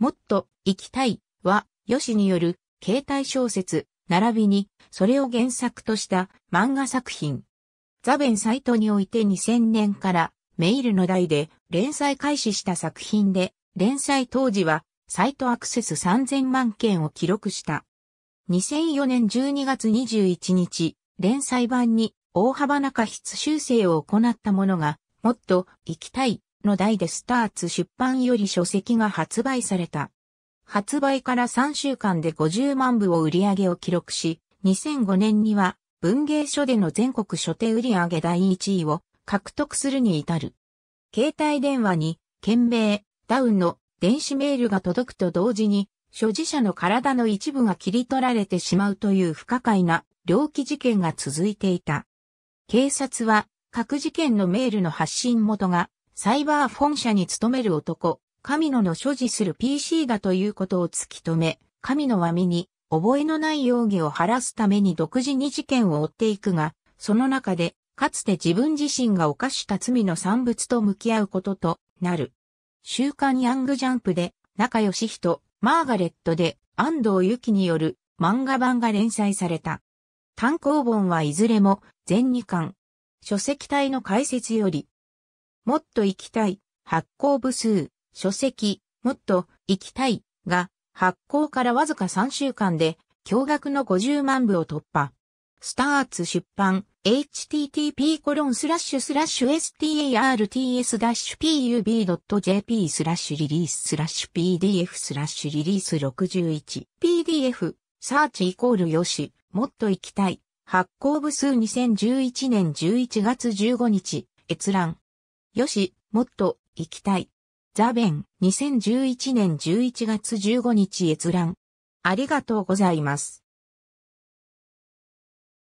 もっと行きたいは、よしによる携帯小説、並びにそれを原作とした漫画作品。ザベンサイトにおいて2000年からメイルの代で連載開始した作品で、連載当時はサイトアクセス3000万件を記録した。2004年12月21日、連載版に大幅な過失修正を行ったものが、もっと行きたいの代でスターツ出版より書籍が発売された。発売から3週間で50万部を売り上げを記録し、2005年には文芸書での全国書店売り上げ第1位を獲得するに至る。携帯電話に、件名、ダウンの電子メールが届くと同時に、所持者の体の一部が切り取られてしまうという不可解な猟奇事件が続いていた。警察は、各事件のメールの発信元がサイバーフォン社に勤める男、神野の所持する PC だということを突き止め、神野は身に覚えのない容疑を晴らすために独自に事件を追っていくが、その中で、かつて自分自身が犯した罪の産物と向き合うこととなる。週刊ヤングジャンプで、仲良し人、マーガレットで、安藤由紀による漫画版が連載された。単行本はいずれも全2巻。書籍体の解説より、もっと行きたい、発行部数、書籍、もっと行きたいが、発行からわずか3週間で、驚愕の50万部を突破。スターツ出版、http コロンスラッシュスラッシュ starts-pub.jp スラッシュリリーススラッシュ pdf スラッシュリリース 61pdf サーチイコールよし、もっと行きたい。発行部数2011年11月15日、閲覧。よし、もっと、行きたい。ザ・ベン、2011年11月15日閲覧。ありがとうございます。